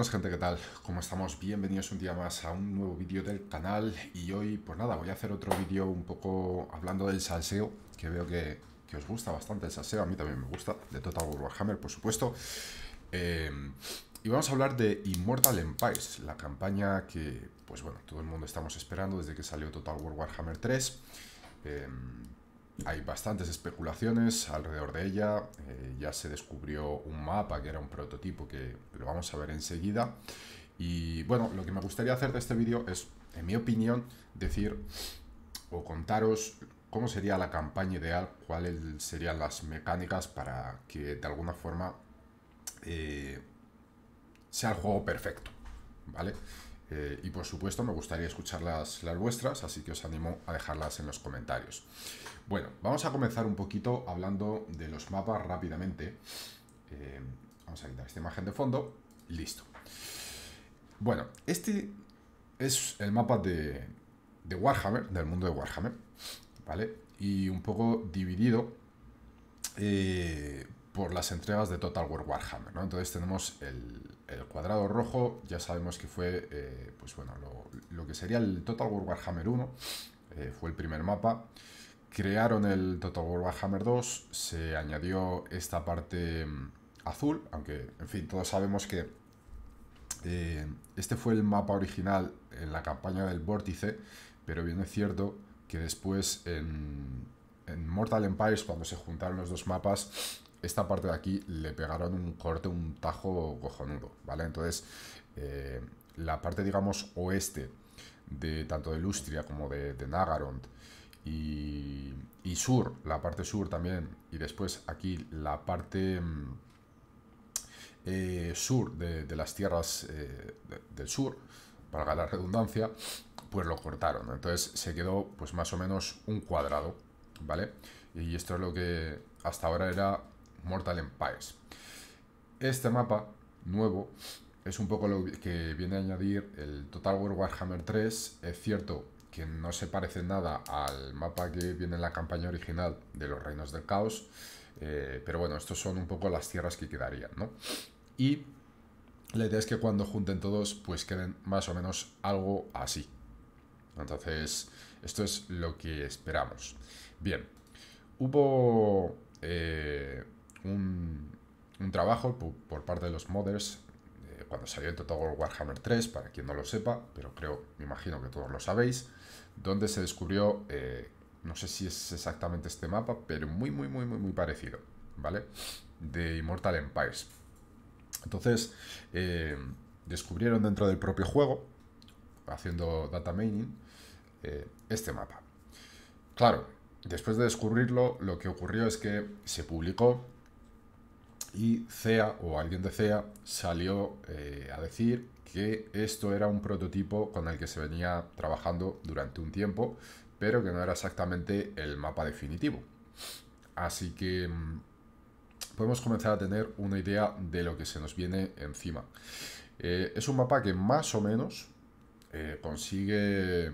buenas gente, ¿qué tal? ¿Cómo estamos? Bienvenidos un día más a un nuevo vídeo del canal y hoy, pues nada, voy a hacer otro vídeo un poco hablando del salseo, que veo que, os gusta bastante el salseo, a mí también me gusta, de Total War Warhammer, por supuesto. Eh, y vamos a hablar de Immortal Empires, la campaña que, pues bueno, todo el mundo estamos esperando desde que salió Total War Warhammer 3. Eh, hay bastantes especulaciones alrededor de ella. Eh, ya se descubrió un mapa que era un prototipo que lo vamos a ver enseguida. Y bueno, lo que me gustaría hacer de este vídeo es, en mi opinión, decir o contaros cómo sería la campaña ideal, cuáles serían las mecánicas para que de alguna forma eh, sea el juego perfecto, ¿vale? Eh, y por supuesto me gustaría escuchar las, las, vuestras, así que os animo a dejarlas en los comentarios. Bueno, vamos a comenzar un poquito hablando de los mapas rápidamente. Eh, vamos a quitar esta imagen de fondo. Listo. Bueno, este es el mapa de, Warhammer, del mundo de Warhammer, ¿vale? Y un poco dividido eh, por las entregas de Total War Warhammer, ¿no? Entonces tenemos el, el cuadrado rojo ya sabemos que fue eh, pues bueno, lo, que sería el Total War Warhammer 1, eh, fue el primer mapa. Crearon el Total War Warhammer 2, se añadió esta parte mm, azul, aunque en fin, todos sabemos que eh, este fue el mapa original en la campaña del vórtice, pero bien es cierto que después en, en Mortal Empires, cuando se juntaron los dos mapas, esta parte de aquí le pegaron un corte, un tajo cojonudo, ¿vale? Entonces, eh, la parte, digamos, oeste de tanto de Lustria como de, de Nagarond y, sur, la parte sur también, y después aquí la parte mm, eh, sur de, las tierras eh, del sur, para la redundancia, pues lo cortaron. Entonces se quedó pues más o menos un cuadrado, ¿vale? Y esto es lo que hasta ahora era Mortal Empires. Este mapa nuevo es un poco lo que viene a añadir el Total War Warhammer 3. Es cierto que no se parece nada al mapa que viene en la campaña original de los Reinos del Caos, eh, pero bueno, estos son un poco las tierras que quedarían, ¿no? Y la idea es que cuando junten todos, pues queden más o menos algo así. Entonces, esto es lo que esperamos. Bien, hubo... Eh, un, trabajo por, parte de los modders eh, cuando salió el Total Warhammer 3, para quien no lo sepa, pero creo, me imagino que todos lo sabéis, donde se descubrió, eh, no sé si es exactamente este mapa, pero muy, muy, muy, muy, muy parecido, ¿vale? De Immortal Empires. Entonces, eh, descubrieron dentro del propio juego, haciendo data mining, este mapa. Claro, después de descubrirlo, lo que ocurrió es que se publicó y CEA o alguien de CEA salió eh, a decir que esto era un prototipo con el que se venía trabajando durante un tiempo, pero que no era exactamente el mapa definitivo. Así que mm, podemos comenzar a tener una idea de lo que se nos viene encima. Eh, es un mapa que más o menos eh, consigue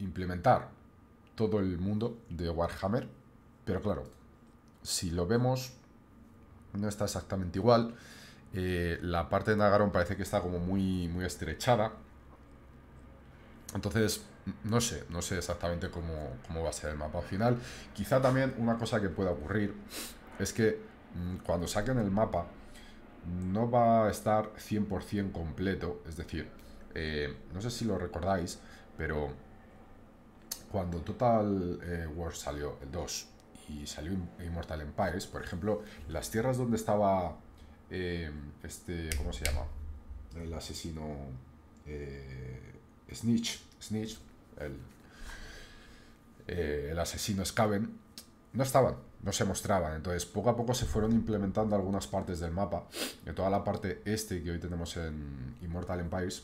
implementar todo el mundo de Warhammer, pero claro, si lo vemos, no está exactamente igual. Eh, la parte de Nagaron parece que está como muy, muy estrechada. Entonces, no sé, no sé exactamente cómo, va a ser el mapa final. Quizá también una cosa que pueda ocurrir es que mm, cuando saquen el mapa no va a estar 100% completo. Es decir, eh, no sé si lo recordáis, pero cuando Total eh, War salió, el 2, y salió Immortal Empires, por ejemplo, las tierras donde estaba eh, este, ¿cómo se llama? El asesino eh, Snitch, el, eh, el asesino Scaven, no estaban, no se mostraban. Entonces, poco a poco se fueron implementando algunas partes del mapa, de toda la parte este que hoy tenemos en Immortal Empires,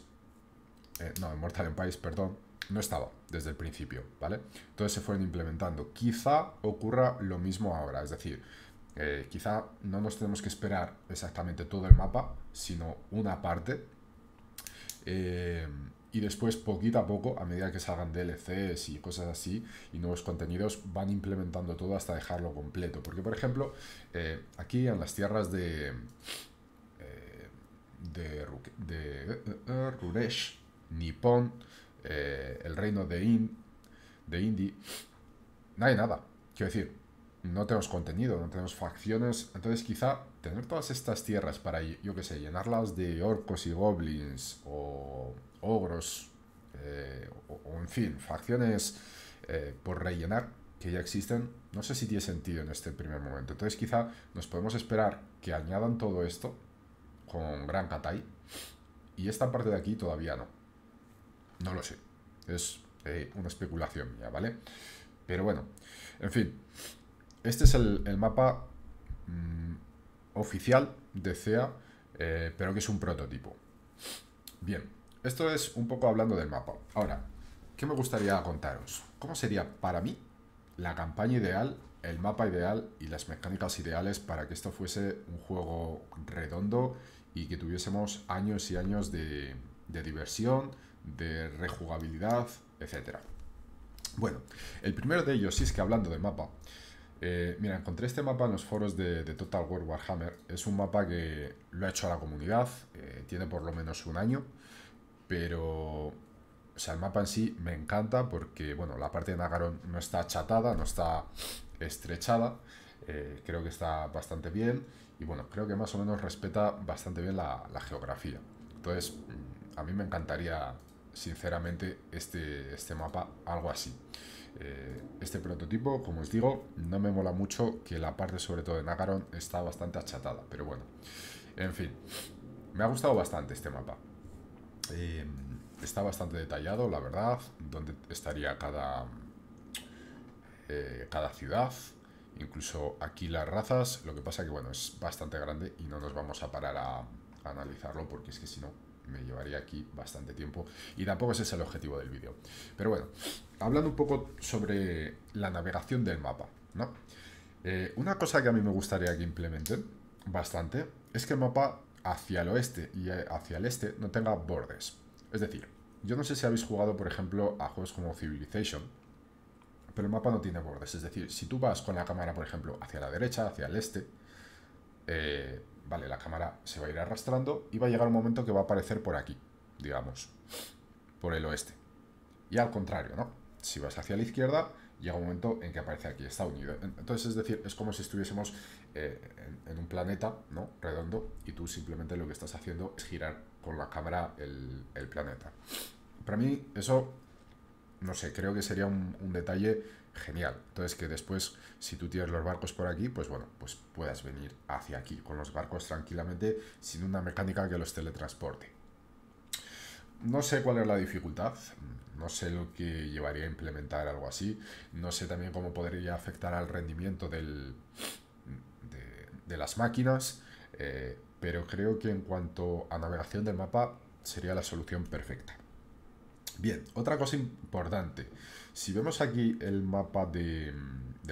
eh, no, Immortal Empires, perdón, no estaba desde el principio, ¿vale? Entonces se fueron implementando. Quizá ocurra lo mismo ahora, es decir, eh, quizá no nos tenemos que esperar exactamente todo el mapa, sino una parte. Eh, y después, poquito a poco, a medida que salgan DLCs y cosas así, y nuevos contenidos, van implementando todo hasta dejarlo completo. Porque, por ejemplo, eh, aquí en las tierras de... de, de, de Ruresh, Nippon, eh, el reino de, Indy de no hay nada. Quiero decir, no tenemos contenido, no tenemos facciones. Entonces, quizá tener todas estas tierras para, yo qué sé, llenarlas de orcos y goblins o ogros, eh, o, en fin, facciones eh, por rellenar que ya existen, no sé si tiene sentido en este primer momento. Entonces, quizá nos podemos esperar que añadan todo esto con Gran Katai y esta parte de aquí todavía no. No lo sé. Es eh, una especulación mía, ¿vale? Pero bueno, en fin. Este es el, mapa mm, oficial de CEA, eh, pero que es un prototipo. Bien, esto es un poco hablando del mapa. Ahora, ¿qué me gustaría contaros? ¿Cómo sería para mí la campaña ideal, el mapa ideal y las mecánicas ideales para que esto fuese un juego redondo y que tuviésemos años y años de diversión, de rejugabilidad, etc. Bueno, el primero de ellos, si es que hablando de mapa, eh, mira, encontré este mapa en los foros de, Total War Warhammer. Es un mapa que lo ha hecho a la comunidad, eh, tiene por lo menos un año, pero... O sea, el mapa en sí me encanta porque, bueno, la parte de Nagaron no está achatada, no está estrechada, eh, creo que está bastante bien y, bueno, creo que más o menos respeta bastante bien la, la geografía. Entonces, mm, a mí me encantaría sinceramente este, este mapa algo así. Eh, este prototipo, como os digo, no me mola mucho que la parte sobre todo de Nagaron está bastante achatada, pero bueno. En fin, me ha gustado bastante este mapa. Eh, está bastante detallado, la verdad, donde estaría cada, eh, cada ciudad, incluso aquí las razas, lo que pasa que bueno, es bastante grande y no nos vamos a parar a analizarlo porque es que si no me llevaría aquí bastante tiempo y tampoco ese es el objetivo del vídeo. Pero bueno, hablando un poco sobre la navegación del mapa, ¿no? Eh, una cosa que a mí me gustaría que implementen bastante es que el mapa hacia el oeste y eh, hacia el este no tenga bordes. Es decir, yo no sé si habéis jugado, por ejemplo, a juegos como Civilization, pero el mapa no tiene bordes. Es decir, si tú vas con la cámara, por ejemplo, hacia la derecha, hacia el este, eh, vale, la cámara se va a ir arrastrando y va a llegar un momento que va a aparecer por aquí, digamos, por el oeste. Y al contrario, ¿no? Si vas hacia la izquierda, llega un momento en que aparece aquí, está unido. Entonces, es decir, es como si estuviésemos eh, en, un planeta, ¿no? Redondo, y tú simplemente lo que estás haciendo es girar con la cámara el planeta. Para mí, eso no sé, creo que sería un, detalle genial. Entonces que después, si tú tienes los barcos por aquí, pues bueno, pues puedas venir hacia aquí con los barcos tranquilamente sin una mecánica que los teletransporte. No sé cuál es la dificultad, no sé lo que llevaría a implementar algo así, no sé también cómo podría afectar al rendimiento del, de, las máquinas, eh, pero creo que en cuanto a navegación del mapa sería la solución perfecta. Bien, otra cosa importante. Si vemos aquí el mapa del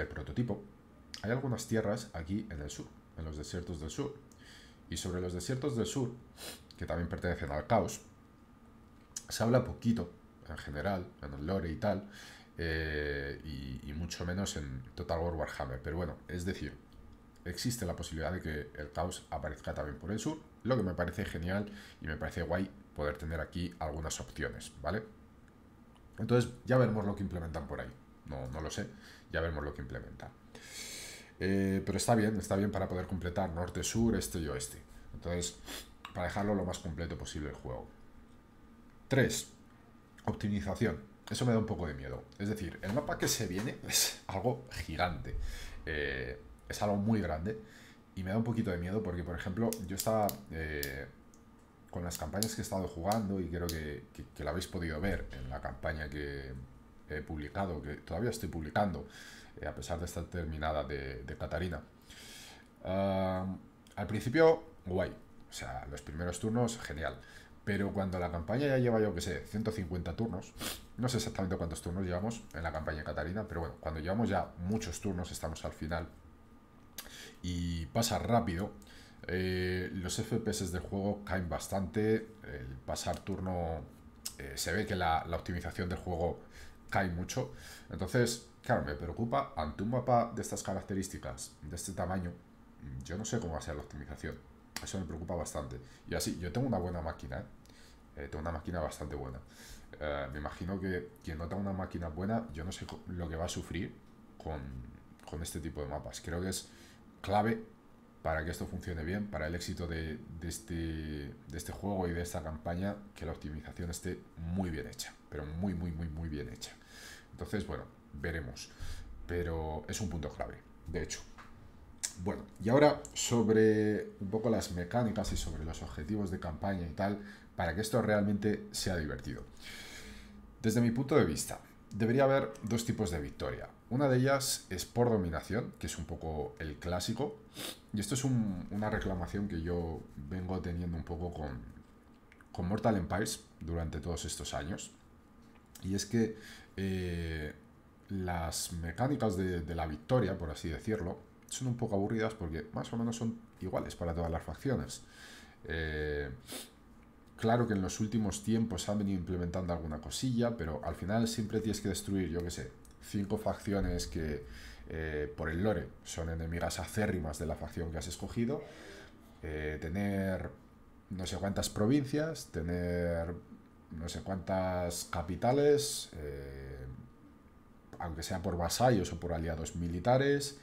prototipo, hay algunas tierras aquí en el sur, en los desiertos del sur. Y sobre los desiertos del sur, que también pertenecen al caos, se habla poquito, en general, en el lore y tal, eh, y, y, mucho menos en Total War Warhammer. Pero bueno, es decir, existe la posibilidad de que el caos aparezca también por el sur, lo que me parece genial y me parece guay poder tener aquí algunas opciones, ¿vale? Entonces ya veremos lo que implementan por ahí. No, no lo sé, ya veremos lo que implementan. Eh, pero está bien, está bien para poder completar norte, sur, este y oeste. Entonces, para dejarlo lo más completo posible el juego. 3. Optimización. Eso me da un poco de miedo. Es decir, el mapa que se viene es algo gigante. Eh, es algo muy grande. Y me da un poquito de miedo porque, por ejemplo, yo estaba eh, con las campañas que he estado jugando, y creo que, que, la habéis podido ver en la campaña que he publicado, que todavía estoy publicando, eh, a pesar de estar terminada de, Catarina. Ah, al principio, guay. O sea, los primeros turnos, genial. Pero cuando la campaña ya lleva, yo que sé, 150 turnos, no sé exactamente cuántos turnos llevamos en la campaña de Catarina, pero bueno, cuando llevamos ya muchos turnos, estamos al final, y pasa rápido, eh, los FPS del juego caen bastante. El pasar turno eh, se ve que la, optimización del juego cae mucho. Entonces, claro, me preocupa ante un mapa de estas características, de este tamaño, yo no sé cómo va a ser la optimización. Eso me preocupa bastante. Y así, yo tengo una buena máquina, ¿eh? tengo una máquina bastante buena. me imagino que quien no tenga una máquina buena, yo no sé lo que va a sufrir con, con este tipo de mapas. Creo que es clave para que esto funcione bien, para el éxito de, este, este juego y de esta campaña, que la optimización esté muy bien hecha, pero muy, muy, muy, muy bien hecha. Entonces, bueno, veremos. Pero es un punto clave, de hecho. Bueno, y ahora sobre un poco las mecánicas y sobre los objetivos de campaña y tal, para que esto realmente sea divertido. Desde mi punto de vista, debería haber dos tipos de victoria. Una de ellas es por dominación, que es un poco el clásico. Y esto es una reclamación que yo vengo teniendo un poco con, Mortal Empires durante todos estos años. Y es que eh, las mecánicas de, la victoria, por así decirlo, son un poco aburridas porque más o menos son iguales para todas las facciones. Eh, claro que en los últimos tiempos han venido implementando alguna cosilla, pero al final siempre tienes que destruir, yo qué sé, cinco facciones que eh, por el lore son enemigas acérrimas de la facción que has escogido, eh, tener no sé cuántas provincias, tener no sé cuántas capitales, eh, aunque sea por vasallos o por aliados militares,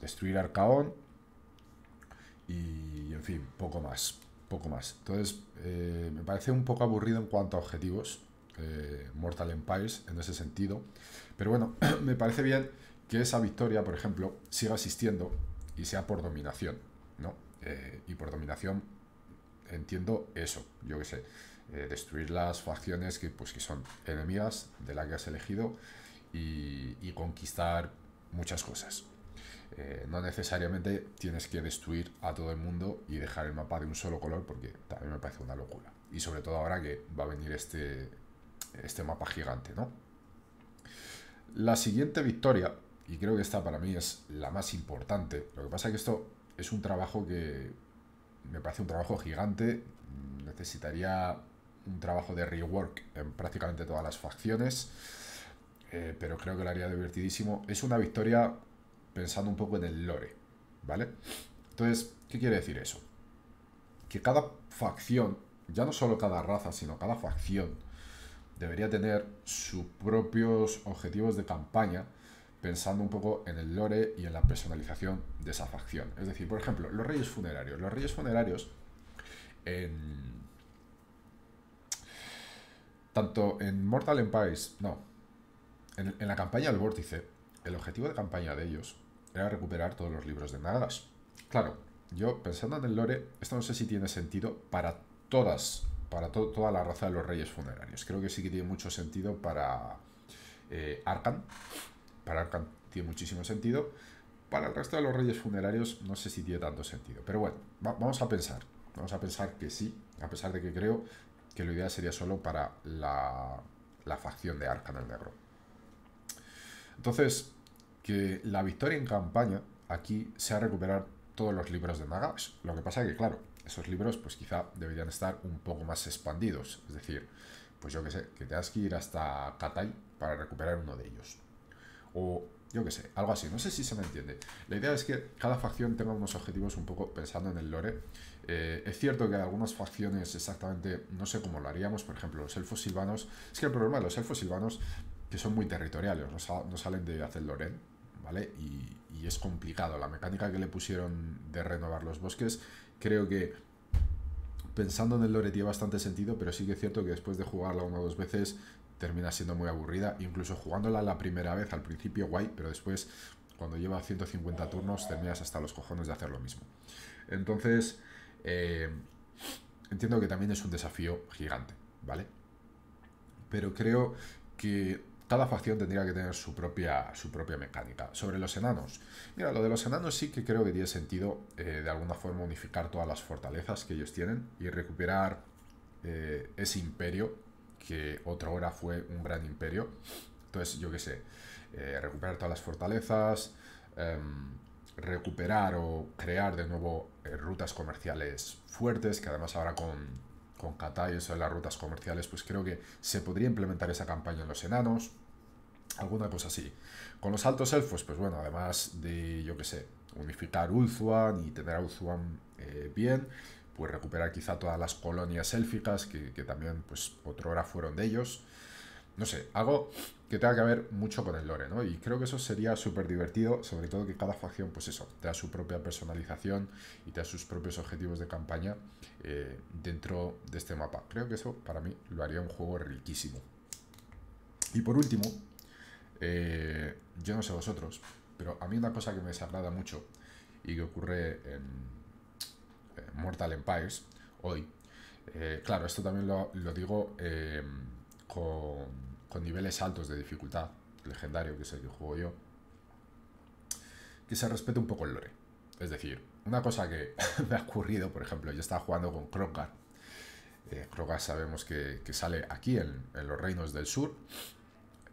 destruir Arcaón y, en fin, poco más, poco más. Entonces, me parece un poco aburrido en cuanto a objetivos eh, Mortal Empires en ese sentido. Pero bueno, me parece bien que esa victoria, por ejemplo, siga existiendo y sea por dominación, ¿no? Eh, y por dominación entiendo eso, yo qué sé, eh, destruir las facciones que, pues, que son enemigas de la que has elegido y, conquistar muchas cosas. no necesariamente tienes que destruir a todo el mundo y dejar el mapa de un solo color porque también me parece una locura. Y sobre todo ahora que va a venir este, este mapa gigante, ¿no? La siguiente victoria, y creo que esta para mí es la más importante, lo que pasa es que esto es un trabajo que me parece un trabajo gigante, necesitaría un trabajo de rework en prácticamente todas las facciones, eh, pero creo que lo haría divertidísimo. Es una victoria pensando un poco en el lore, ¿vale? Entonces, ¿qué quiere decir eso? Que cada facción, ya no solo cada raza, sino cada facción, debería tener sus propios objetivos de campaña pensando un poco en el lore y en la personalización de esa facción. Es decir, por ejemplo, los reyes funerarios. Los reyes funerarios en... Tanto en Mortal Empires, no, en, la campaña del vórtice, el objetivo de campaña de ellos era recuperar todos los libros de Nagas. Claro, yo pensando en el lore, esto no sé si tiene sentido para todas para toda la raza de los reyes funerarios. Creo que sí que tiene mucho sentido para eh, Arkan. Para Arkan tiene muchísimo sentido. Para el resto de los reyes funerarios no sé si tiene tanto sentido. Pero bueno, vamos a pensar. Vamos a pensar que sí, a pesar de que creo que lo idea sería solo para la, la facción de Arkan el Negro. Entonces, que la victoria en campaña aquí sea recuperar todos los libros de Magax... Lo que pasa es que, claro, esos libros pues quizá deberían estar un poco más expandidos. Es decir, pues yo que sé, que tengas que ir hasta Katai para recuperar uno de ellos. O yo que sé, algo así, no sé si se me entiende. La idea es que cada facción tenga unos objetivos un poco pensando en el lore. Eh, es cierto que algunas facciones exactamente, no sé cómo lo haríamos, por ejemplo, los elfos silvanos. Es que el problema de los elfos silvanos, que son muy territoriales, no, no salen de hacer lore ¿vale? Y, es complicado. La mecánica que le pusieron de renovar los bosques, creo que pensando en el lore tiene bastante sentido, pero sí que es cierto que después de jugarla una o dos veces termina siendo muy aburrida. Incluso jugándola la primera vez, al principio guay, pero después, cuando lleva 150 turnos, terminas hasta los cojones de hacer lo mismo. Entonces, eh, entiendo que también es un desafío gigante, ¿vale? Pero creo que cada facción tendría que tener su propia, su propia mecánica. Sobre los enanos, mira, lo de los enanos sí que creo que tiene sentido eh, de alguna forma unificar todas las fortalezas que ellos tienen y recuperar eh, ese imperio que otra hora fue un gran imperio. Entonces, yo qué sé, eh, recuperar todas las fortalezas, em, recuperar o crear de nuevo rutas comerciales fuertes, que además ahora con con Qatar y eso de las rutas comerciales, pues creo que se podría implementar esa campaña en los enanos, alguna cosa así. Con los altos elfos, pues bueno, además de, yo qué sé, unificar Ulzuan y tener a Ulzuan eh, bien, pues recuperar quizá todas las colonias élficas que, también, pues, otrora fueron de ellos no sé, algo que tenga que ver mucho con el lore, ¿no? Y creo que eso sería súper divertido, sobre todo que cada facción, pues eso, te da su propia personalización y te da sus propios objetivos de campaña eh, dentro de este mapa. Creo que eso para mí lo haría un juego riquísimo. Y por último, eh, yo no sé vosotros, pero a mí una cosa que me desagrada mucho y que ocurre en, Mortal Empires hoy, eh, claro, esto también lo digo con con niveles altos de dificultad, legendario, que es el que juego yo, que se respete un poco el lore. Es decir, una cosa que me ha ocurrido, por ejemplo, yo estaba jugando con Krogar. Eh, sabemos que, sale aquí en, los reinos del sur.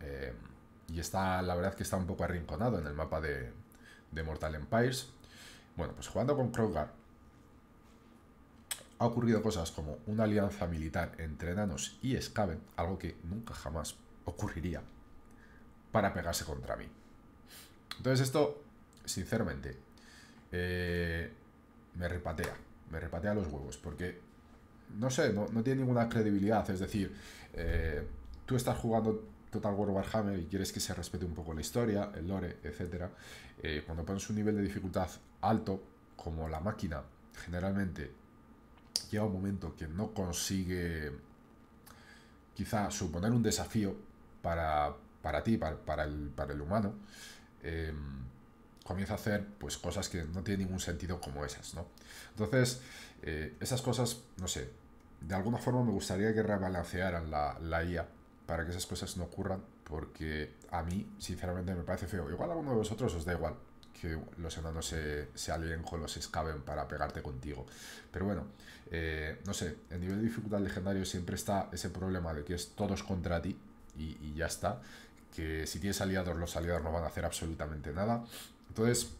Eh, y está, la verdad, que está un poco arrinconado en el mapa de, Mortal Empires. Bueno, pues jugando con Krogar ha ocurrido cosas como una alianza militar entre enanos y Skaven, algo que nunca jamás ocurriría para pegarse contra mí. Entonces esto, sinceramente, eh, me repatea, me repatea los huevos, porque, no sé, no, tiene ninguna credibilidad, es decir, eh, tú estás jugando Total War Warhammer y quieres que se respete un poco la historia, el lore, etc. Eh, cuando pones un nivel de dificultad alto, como la máquina generalmente llega un momento que no consigue quizá suponer un desafío para, ti, para, el, para, el, humano, em, comienza a hacer pues, cosas que no tienen ningún sentido como esas, ¿no? Entonces, eh, esas cosas, no sé, de alguna forma me gustaría que rebalancearan la, la IA para que esas cosas no ocurran, porque a mí, sinceramente, me parece feo. Igual a uno de vosotros os da igual que los enanos se, se alien con los escaben para pegarte contigo. Pero bueno, eh, no sé, en nivel de dificultad legendario siempre está ese problema de que es todos contra ti, y, ya está. Que si tienes aliados, los aliados no van a hacer absolutamente nada. Entonces,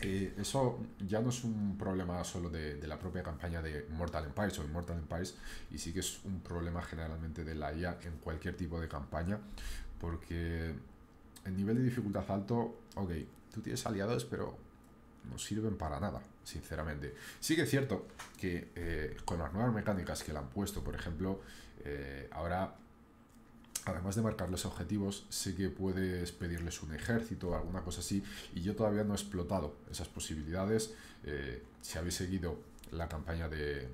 eh, eso ya no es un problema solo de, la propia campaña de Mortal Empires o Immortal Mortal Empires, y sí que es un problema generalmente de la IA e en cualquier tipo de campaña, porque el nivel de dificultad alto, ok, tú tienes aliados, pero no sirven para nada, sinceramente. Sí que es cierto que eh, con las nuevas mecánicas que le han puesto, por ejemplo, eh, ahora además de marcar los objetivos, ...sé que puedes pedirles un ejército, alguna cosa así, y yo todavía no he explotado esas posibilidades. Eh, si habéis seguido la campaña de,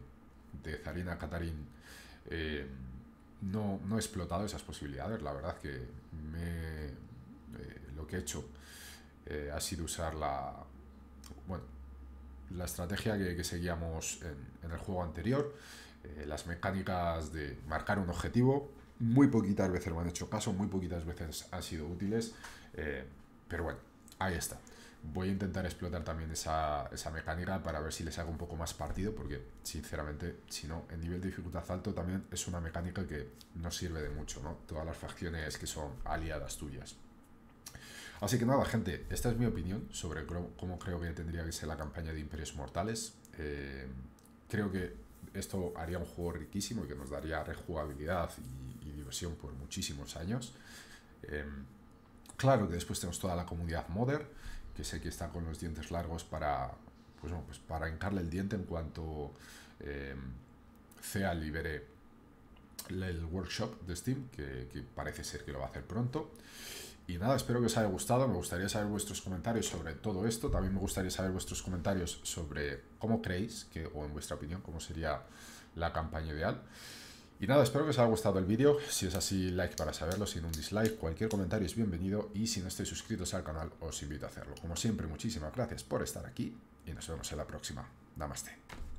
de Zarina Katarin... Eh, no, he explotado esas posibilidades, la verdad que eh, lo que he hecho ha sido usar la... Bueno, la estrategia que, seguíamos en, en, el juego anterior, las mecánicas de marcar un objetivo, muy poquitas veces lo han hecho caso, muy poquitas veces han sido útiles, eh, pero bueno, ahí está. Voy a intentar explotar también esa, mecánica para ver si les hago un poco más partido, porque sinceramente, si no, en nivel de dificultad alto también es una mecánica que no sirve de mucho, ¿no? Todas las facciones que son aliadas tuyas. Así que nada, gente, esta es mi opinión sobre cómo creo que tendría que ser la campaña de Imperios Mortales. Eh, creo que esto haría un juego riquísimo y que nos daría rejugabilidad y por muchísimos años. Em, claro que después tenemos toda la comunidad modder, que sé que está con los dientes largos para, pues, pues para hincarle el diente en cuanto sea em, libere el workshop de Steam, que, que parece ser que lo va a hacer pronto. Y nada, espero que os haya gustado. Me gustaría saber vuestros comentarios sobre todo esto. También me gustaría saber vuestros comentarios sobre cómo creéis que, o en vuestra opinión, cómo sería la campaña ideal. Y nada, espero que os haya gustado el vídeo. Si es así, like para saberlo, sin un dislike. Cualquier comentario es bienvenido. Y si no estáis suscritos al canal, os invito a hacerlo. Como siempre, muchísimas gracias por estar aquí y nos vemos en la próxima. Namaste.